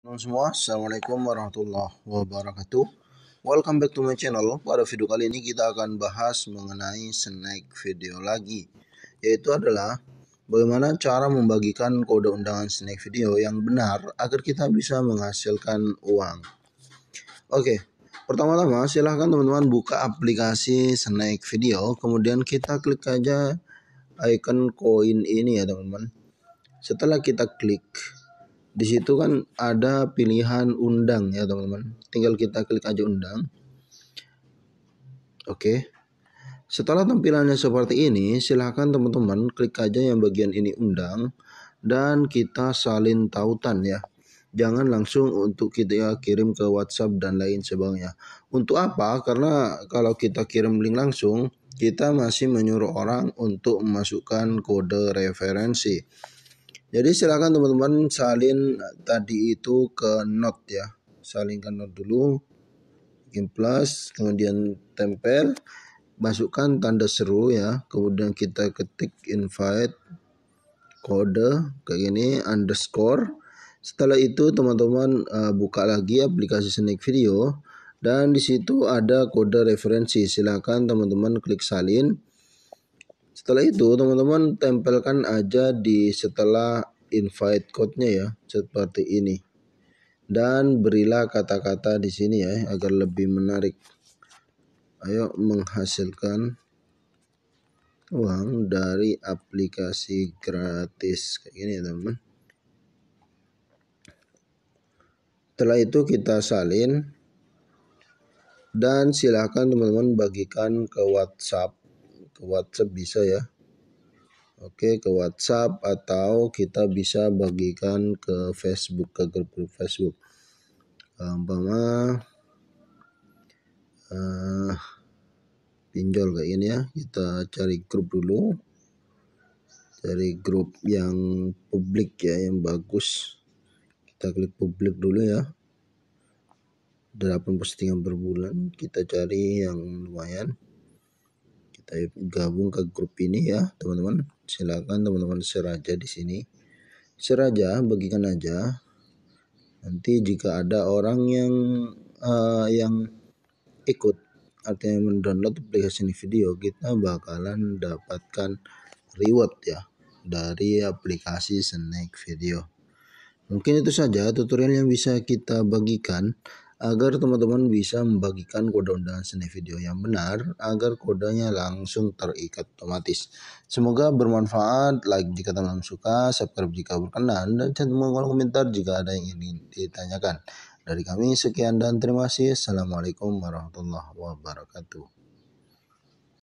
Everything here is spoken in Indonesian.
Halo semua, Assalamualaikum warahmatullahi wabarakatuh Welcome back to my channel Pada video kali ini kita akan bahas mengenai snack video lagi Yaitu adalah Bagaimana cara membagikan kode undangan snack video yang benar Agar kita bisa menghasilkan uang Oke, pertama-tama silahkan teman-teman buka aplikasi snack video Kemudian kita klik aja icon koin ini ya teman-teman Setelah kita klik di situ kan ada pilihan undang ya teman-teman. Tinggal kita klik aja undang. Oke. Setelah tampilannya seperti ini, silahkan teman-teman klik aja yang bagian ini undang dan kita salin tautan ya. Jangan langsung untuk kita kirim ke WhatsApp dan lain sebagainya. Untuk apa? Karena kalau kita kirim link langsung, kita masih menyuruh orang untuk memasukkan kode referensi. Jadi silakan teman-teman salin eh, tadi itu ke Not ya. Salin ke note dulu. Bikin plus, kemudian tempel. Masukkan tanda seru ya. Kemudian kita ketik invite kode kayak gini underscore. Setelah itu teman-teman uh, buka lagi aplikasi Snake Video dan di situ ada kode referensi. Silakan teman-teman klik salin setelah itu teman-teman tempelkan aja di setelah invite code-nya ya seperti ini. Dan berilah kata-kata di sini ya agar lebih menarik. Ayo menghasilkan uang dari aplikasi gratis kayak gini ya teman. Setelah itu kita salin dan silahkan teman-teman bagikan ke WhatsApp ke WhatsApp bisa ya. Oke, ke WhatsApp atau kita bisa bagikan ke Facebook, ke grup-grup Facebook. Umpama uh, pinjol kayak ini ya, kita cari grup dulu. Cari grup yang publik ya, yang bagus. Kita klik publik dulu ya. 8 postingan per bulan, kita cari yang lumayan gabung ke grup ini ya teman-teman silakan teman-teman seraja di sini seraja bagikan aja nanti jika ada orang yang uh, yang ikut artinya mendownload aplikasi ini video kita bakalan dapatkan reward ya dari aplikasi snack Video mungkin itu saja tutorial yang bisa kita bagikan agar teman-teman bisa membagikan kode undangan seni video yang benar agar kodenya langsung terikat otomatis. Semoga bermanfaat, like jika teman-teman suka, subscribe jika berkenan, dan cantumkan komentar jika ada yang ingin ditanyakan. Dari kami sekian dan terima kasih. Assalamualaikum warahmatullahi wabarakatuh.